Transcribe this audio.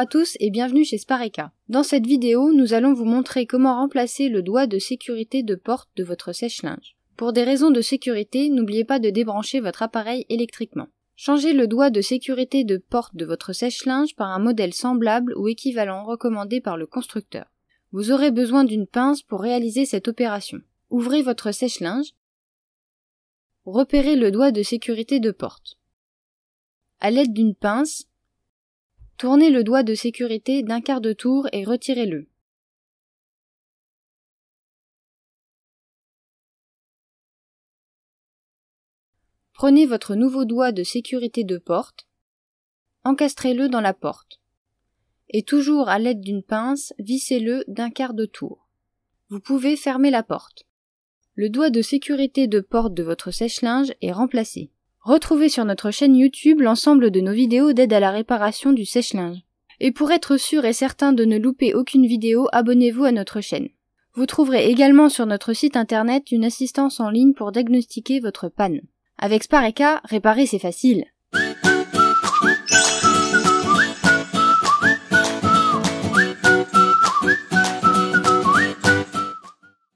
à tous et bienvenue chez Spareka. Dans cette vidéo, nous allons vous montrer comment remplacer le doigt de sécurité de porte de votre sèche-linge. Pour des raisons de sécurité, n'oubliez pas de débrancher votre appareil électriquement. Changez le doigt de sécurité de porte de votre sèche-linge par un modèle semblable ou équivalent recommandé par le constructeur. Vous aurez besoin d'une pince pour réaliser cette opération. Ouvrez votre sèche-linge. Repérez le doigt de sécurité de porte. À l'aide d'une pince, Tournez le doigt de sécurité d'un quart de tour et retirez-le. Prenez votre nouveau doigt de sécurité de porte, encastrez-le dans la porte, et toujours à l'aide d'une pince, vissez-le d'un quart de tour. Vous pouvez fermer la porte. Le doigt de sécurité de porte de votre sèche-linge est remplacé. Retrouvez sur notre chaîne YouTube l'ensemble de nos vidéos d'aide à la réparation du sèche-linge. Et pour être sûr et certain de ne louper aucune vidéo, abonnez-vous à notre chaîne. Vous trouverez également sur notre site internet une assistance en ligne pour diagnostiquer votre panne. Avec Spareka, réparer c'est facile.